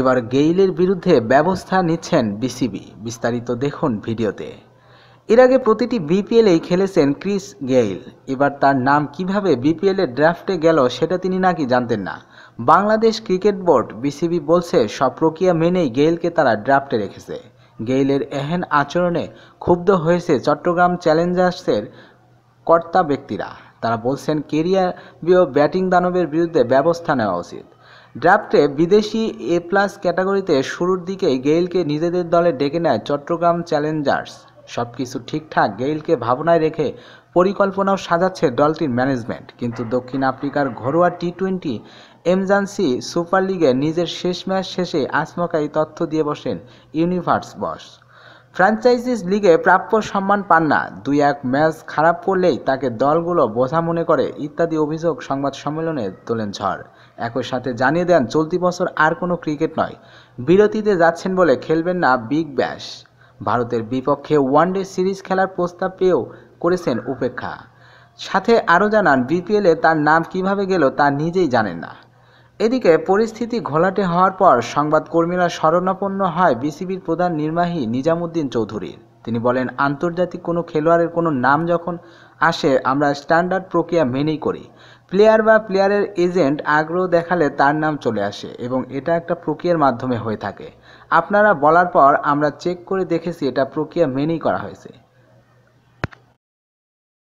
এবার গেইলের বিরুদ্ধে ব্যবস্থা নিচ্ছেন বিসিবি বিস্তারিত দেখুন ভিডিওতে এর আগে প্রতিটি বিপিএলেই খেলেছেন ক্রিস গেইল এবার তার নাম কিভাবে বিপিএলের ড্রাফটে গেল সেটা তিনি নাকি জানতেন না বাংলাদেশ ক্রিকেট বোর্ড বিসিবি বলছে সব প্রক্রিয়া মেনেই গেইলকে তারা ড্রাফটে রেখেছে গেইলের এহেন আচরণে ক্ষুব্ধ হয়েছে চট্টগ্রাম চ্যালেঞ্জার্সের কর্তা ব্যক্তিরা তারা বলছেন কেরিয়ার ব্যাটিং দানবের বিরুদ্ধে ব্যবস্থা নেওয়া উচিত ড্রাফটে বিদেশি এ প্লাস ক্যাটাগরিতে শুরুর দিকে গেইলকে নিজেদের দলে ডেকে নেয় চট্টগ্রাম চ্যালেঞ্জার্স সব কিছু ঠিকঠাক গেইলকে ভাবনায় রেখে পরিকল্পনাও সাজাচ্ছে দলটির ম্যানেজমেন্ট কিন্তু দক্ষিণ আফ্রিকার ঘরোয়া টি টোয়েন্টি এমজান্সি সুপার লিগে নিজের শেষ ম্যাচ শেষে আসমকাই তথ্য দিয়ে বসেন ইউনিভার্স বস ফ্র্যাঞ্চাইজিস লিগে প্রাপ্য সম্মান পান না দুই এক ম্যাচ খারাপ করলেই তাকে দলগুলো বোঝা মনে করে ইত্যাদি অভিযোগ সংবাদ সম্মেলনে তোলেন ঝড় একই সাথে জানিয়ে দেন চলতি বছর আর কোনো ক্রিকেট নয় বিরতিতে যাচ্ছেন বলে খেলবেন না বিগ ব্যাশ ভারতের বিপক্ষে ওয়ানডে সিরিজ খেলার প্রস্তাব পেয়েও করেছেন উপেক্ষা সাথে আরও জানান বিপিএলে তার নাম কিভাবে গেল তা নিজেই জানেন না এদিকে পরিস্থিতি ঘোলাটে হওয়ার পর সংবাদকর্মীরা শরণাপন্ন হয় বিসিবির প্রধান নির্বাহী নিজামুদ্দিন চৌধুরীর তিনি বলেন আন্তর্জাতিক কোনো খেলোয়াড়ের কোনো নাম যখন আসে আমরা স্ট্যান্ডার্ড প্রক্রিয়া মেনেই করি প্লেয়ার বা প্লেয়ারের এজেন্ট আগ্রহ দেখালে তার নাম চলে আসে এবং এটা একটা প্রক্রিয়ার মাধ্যমে হয়ে থাকে আপনারা বলার পর আমরা চেক করে দেখেছি এটা প্রক্রিয়া মেনেই করা হয়েছে